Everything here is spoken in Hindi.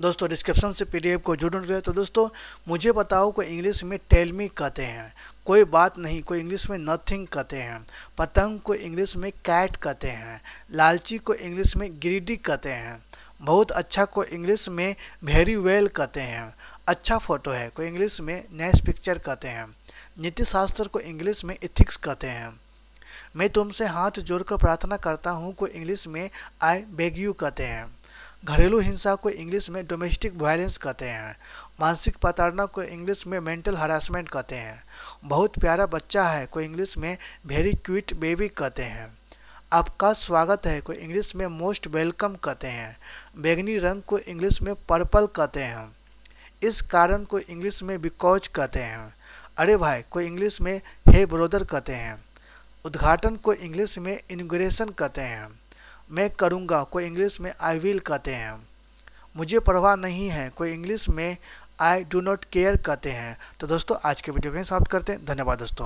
दोस्तों डिस्क्रिप्शन से पी को जुड़ रहे तो दोस्तों मुझे बताओ कोई इंग्लिश में टेलमी कहते हैं कोई बात नहीं कोई इंग्लिश में नथिंग कहते हैं पतंग को इंग्लिश में कैट कहते हैं लालची को इंग्लिश में ग्रीडी कहते हैं बहुत अच्छा को इंग्लिश में वेरी वेल कहते हैं अच्छा फोटो है को इंग्लिश में नेस पिक्चर कहते हैं नीति शास्त्र को इंग्लिश में इथिक्स कहते हैं मैं तुमसे हाथ जोड़कर प्रार्थना करता हूँ को इंग्लिश में आई बेग यू कहते हैं घरेलू हिंसा को इंग्लिश में डोमेस्टिक वायलेंस कहते हैं मानसिक प्रताड़ना को इंग्लिश में मेंटल हरासमेंट कहते हैं बहुत प्यारा बच्चा है को इंग्लिश में वेरी क्यूट बेबी कहते हैं आपका स्वागत है को इंग्लिश में मोस्ट वेलकम कहते हैं बैगनी रंग को इंग्लिश में पर्पल कहते हैं इस कारण को इंग्लिश में बिकॉज कहते हैं अरे भाई को इंग्लिश में हे ब्रोदर कहते हैं उद्घाटन को इंग्लिश में इनग्रेशन कहते हैं मैं करूँगा को इंग्लिश में आई विल कहते हैं मुझे परवाह नहीं है कोई इंग्लिश में आई डू नॉट केयर कहते हैं तो दोस्तों आज के वीडियो को समाप्त करते हैं धन्यवाद दोस्तों